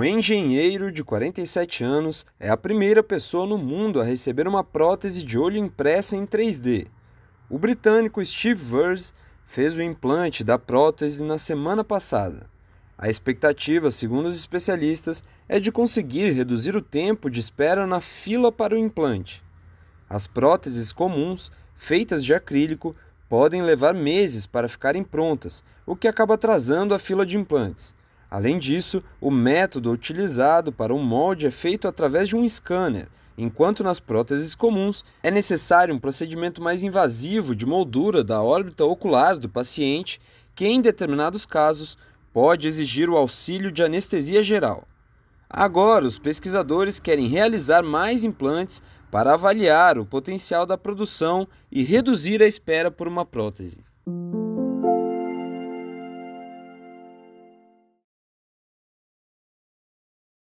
Um engenheiro de 47 anos é a primeira pessoa no mundo a receber uma prótese de olho impressa em 3D. O britânico Steve Verse fez o implante da prótese na semana passada. A expectativa, segundo os especialistas, é de conseguir reduzir o tempo de espera na fila para o implante. As próteses comuns, feitas de acrílico, podem levar meses para ficarem prontas, o que acaba atrasando a fila de implantes. Além disso, o método utilizado para o um molde é feito através de um scanner, enquanto nas próteses comuns é necessário um procedimento mais invasivo de moldura da órbita ocular do paciente, que em determinados casos pode exigir o auxílio de anestesia geral. Agora, os pesquisadores querem realizar mais implantes para avaliar o potencial da produção e reduzir a espera por uma prótese.